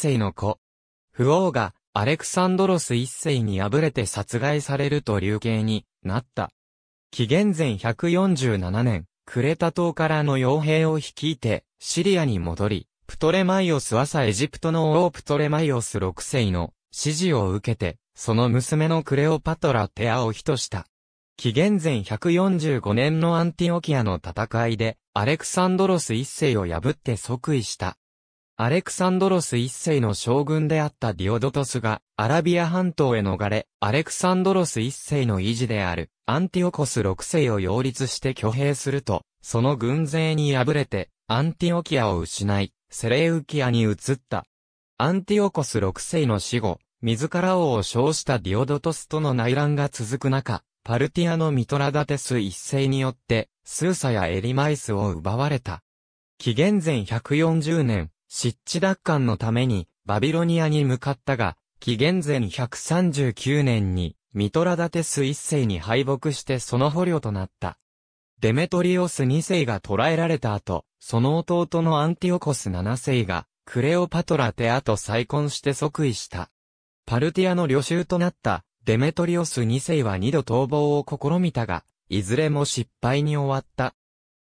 世の子。不王が、アレクサンドロス一世に敗れて殺害されると流刑になった。紀元前147年、クレタ島からの傭兵を率いて、シリアに戻り、プトレマイオス朝エジプトの王プトレマイオス6世の指示を受けて、その娘のクレオパトラテアを火とした。紀元前145年のアンティオキアの戦いで、アレクサンドロス一世を破って即位した。アレクサンドロス一世の将軍であったディオドトスが、アラビア半島へ逃れ、アレクサンドロス一世の維持である、アンティオコス六世を擁立して挙兵すると、その軍勢に敗れて、アンティオキアを失い、セレウキアに移った。アンティオコス六世の死後、自ら王を称したディオドトスとの内乱が続く中、パルティアのミトラダテス一世によって、スーサやエリマイスを奪われた。紀元前140年、湿地奪還のためにバビロニアに向かったが、紀元前139年にミトラダテス1世に敗北してその捕虜となった。デメトリオス2世が捕らえられた後、その弟のアンティオコス7世がクレオパトラテアと再婚して即位した。パルティアの旅衆となったデメトリオス2世は2度逃亡を試みたが、いずれも失敗に終わった。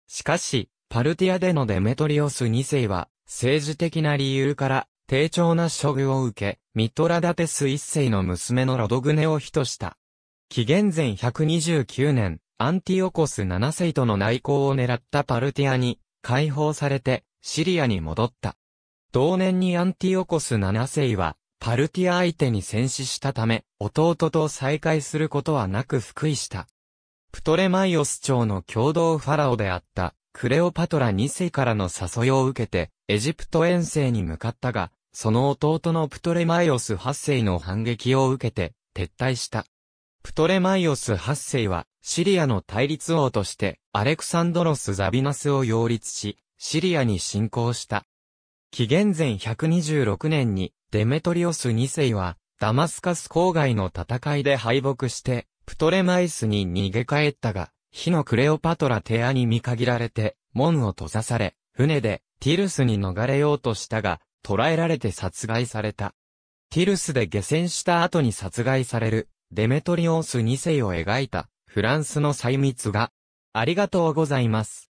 しかし、パルティアでのデメトリオス2世は、政治的な理由から、低調な処遇を受け、ミトラダテス一世の娘のロドグネを人とした。紀元前129年、アンティオコス七世との内向を狙ったパルティアに、解放されて、シリアに戻った。同年にアンティオコス七世は、パルティア相手に戦死したため、弟と再会することはなく復位した。プトレマイオス朝の共同ファラオであった、クレオパトラ2世からの誘いを受けて、エジプト遠征に向かったが、その弟のプトレマイオス8世の反撃を受けて、撤退した。プトレマイオス8世は、シリアの対立王として、アレクサンドロス・ザビナスを擁立し、シリアに侵攻した。紀元前126年に、デメトリオス2世は、ダマスカス郊外の戦いで敗北して、プトレマイスに逃げ帰ったが、火のクレオパトラテアに見限られて、門を閉ざされ、船でティルスに逃れようとしたが、捕らえられて殺害された。ティルスで下船した後に殺害される、デメトリオース2世を描いた、フランスの細密画。ありがとうございます。